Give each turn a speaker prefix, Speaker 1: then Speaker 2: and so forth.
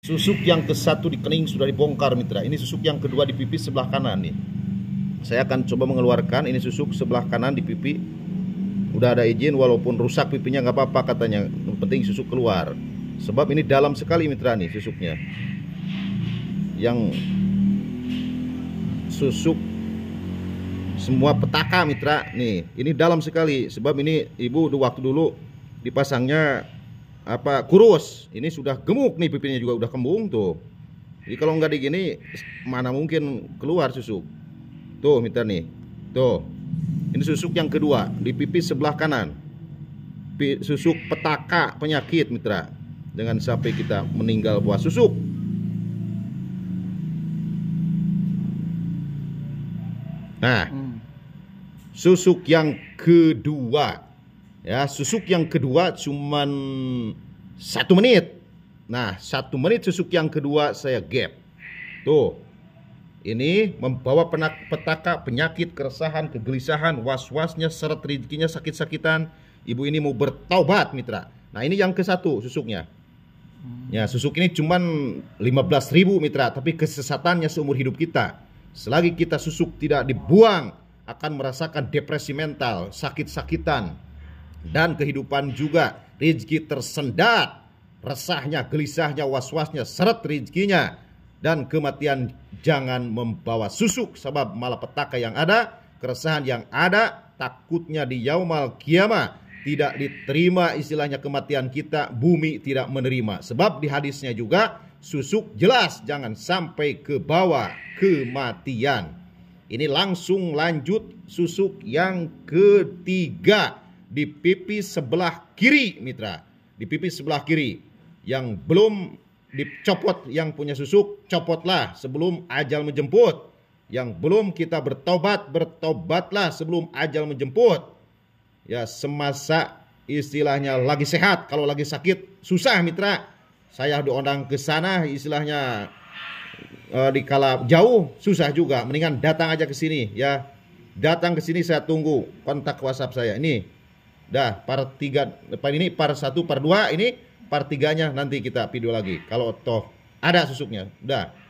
Speaker 1: Susuk yang ke satu di kening sudah dibongkar mitra. Ini susuk yang kedua di pipi sebelah kanan nih. Saya akan coba mengeluarkan ini susuk sebelah kanan di pipi. Udah ada izin walaupun rusak pipinya nggak apa-apa katanya. Yang penting susuk keluar. Sebab ini dalam sekali mitra nih susuknya. Yang susuk semua petaka mitra nih. Ini dalam sekali sebab ini ibu waktu dulu dipasangnya apa kurus ini sudah gemuk nih pipinya juga udah kembung tuh jadi kalau nggak digini mana mungkin keluar susuk tuh mitra nih tuh ini susuk yang kedua di pipi sebelah kanan susuk petaka penyakit mitra dengan sampai kita meninggal buah susuk nah hmm. susuk yang kedua Ya, susuk yang kedua cuma satu menit. Nah, satu menit susuk yang kedua saya gap. Tuh, ini membawa penak, petaka penyakit, keresahan, kegelisahan, was-wasnya, seret rezekinya sakit-sakitan. Ibu ini mau bertaubat, mitra. Nah, ini yang ke satu susuknya. Hmm. Ya, susuk ini cuman 15 ribu mitra, tapi kesesatannya seumur hidup kita. Selagi kita susuk tidak dibuang, akan merasakan depresi mental, sakit-sakitan, dan kehidupan juga. rezeki tersendat, resahnya, gelisahnya, was-wasnya, seret rezekinya. Dan kematian jangan membawa susuk sebab malapetaka yang ada, keresahan yang ada, takutnya di yaumal kiamah tidak diterima istilahnya kematian kita, bumi tidak menerima. Sebab di hadisnya juga susuk jelas jangan sampai ke bawah kematian. Ini langsung lanjut susuk yang ketiga di pipi sebelah kiri mitra, di pipi sebelah kiri yang belum dicopot yang punya susuk, copotlah sebelum ajal menjemput. Yang belum kita bertobat, bertobatlah sebelum ajal menjemput. Ya semasa istilahnya lagi sehat, kalau lagi sakit susah mitra. Saya diundang ke sana istilahnya e, di kala jauh susah juga. Mendingan datang aja ke sini ya. Datang ke sini saya tunggu kontak WhatsApp saya. Ini Dah, part 3 depan ini part 1, part 2 ini part 3-nya nanti kita video lagi kalau toh ada susuknya. Dah.